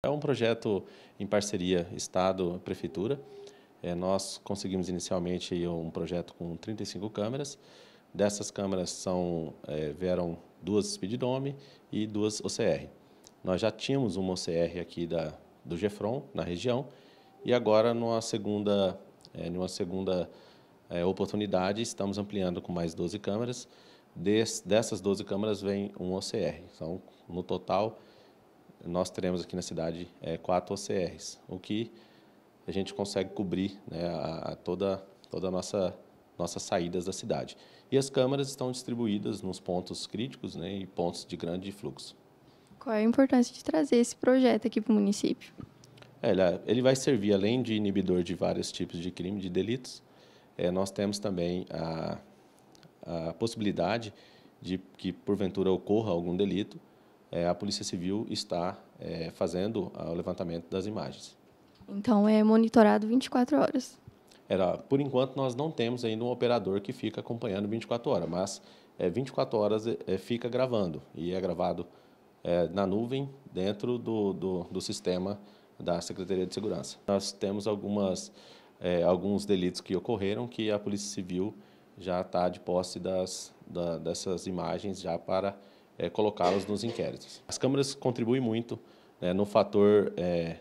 É um projeto em parceria Estado-Prefeitura. É, nós conseguimos inicialmente um projeto com 35 câmeras. Dessas câmeras são, é, vieram duas Speedome e duas OCR. Nós já tínhamos uma OCR aqui da, do Gefron, na região, e agora, numa segunda, é, numa segunda é, oportunidade, estamos ampliando com mais 12 câmeras. Des, dessas 12 câmeras vem um OCR. Então, no total, nós teremos aqui na cidade é, quatro OCRs, o que a gente consegue cobrir né, a, a toda, toda a nossa nossas saídas da cidade. E as câmaras estão distribuídas nos pontos críticos né, e pontos de grande fluxo. Qual é a importância de trazer esse projeto aqui para o município? É, ele vai servir, além de inibidor de vários tipos de crime, de delitos, é, nós temos também a, a possibilidade de que, porventura, ocorra algum delito, é, a Polícia Civil está é, fazendo ah, o levantamento das imagens. Então é monitorado 24 horas. Era, por enquanto nós não temos ainda um operador que fica acompanhando 24 horas, mas é, 24 horas é, é, fica gravando e é gravado é, na nuvem dentro do, do, do, sistema da Secretaria de Segurança. Nós temos algumas, alguns delitos que ocorreram que a Polícia Civil já está de posse das, da, dessas imagens já para é, colocá-las nos inquéritos. As câmaras contribuem muito né, no fator é,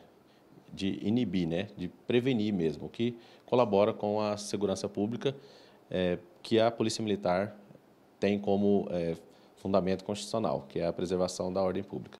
de inibir, né, de prevenir mesmo, que colabora com a segurança pública é, que a Polícia Militar tem como é, fundamento constitucional, que é a preservação da ordem pública.